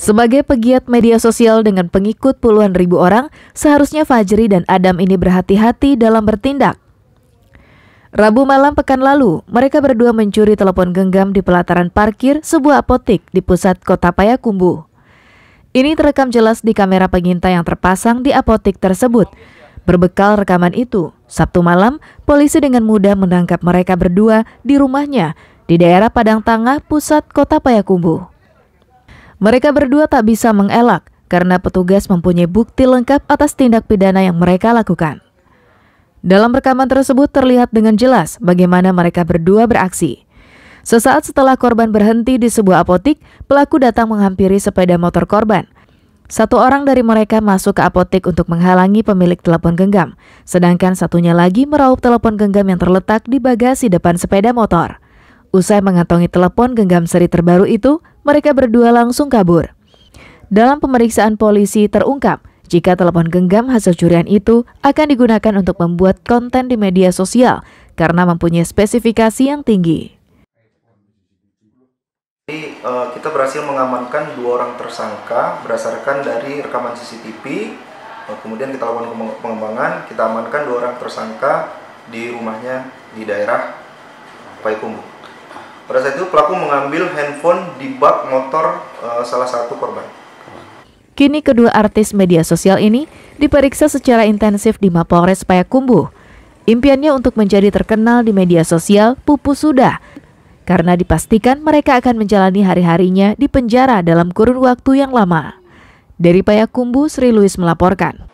Sebagai pegiat media sosial dengan pengikut puluhan ribu orang, seharusnya Fajri dan Adam ini berhati-hati dalam bertindak. Rabu malam pekan lalu, mereka berdua mencuri telepon genggam di pelataran parkir sebuah apotik di pusat kota Payakumbu. Ini terekam jelas di kamera pengintai yang terpasang di apotik tersebut. Berbekal rekaman itu, Sabtu malam, polisi dengan mudah menangkap mereka berdua di rumahnya di daerah Padang Tangah, pusat kota Payakumbu. Mereka berdua tak bisa mengelak karena petugas mempunyai bukti lengkap atas tindak pidana yang mereka lakukan. Dalam rekaman tersebut terlihat dengan jelas bagaimana mereka berdua beraksi. Sesaat setelah korban berhenti di sebuah apotik, pelaku datang menghampiri sepeda motor korban. Satu orang dari mereka masuk ke apotik untuk menghalangi pemilik telepon genggam, sedangkan satunya lagi meraup telepon genggam yang terletak di bagasi depan sepeda motor. Usai mengantongi telepon genggam seri terbaru itu, mereka berdua langsung kabur. Dalam pemeriksaan polisi terungkap jika telepon genggam hasil curian itu akan digunakan untuk membuat konten di media sosial karena mempunyai spesifikasi yang tinggi. Jadi eh, kita berhasil mengamankan dua orang tersangka berdasarkan dari rekaman CCTV. Eh, kemudian kita lakukan pengembangan, kita amankan dua orang tersangka di rumahnya di daerah Payakumbuh. Pada saat itu pelaku mengambil handphone di bak motor uh, salah satu korban. Kini kedua artis media sosial ini diperiksa secara intensif di Mapolres Payakumbuh. Impiannya untuk menjadi terkenal di media sosial pupus sudah, karena dipastikan mereka akan menjalani hari-harinya di penjara dalam kurun waktu yang lama. Dari Payakumbuh, Sri Louis melaporkan.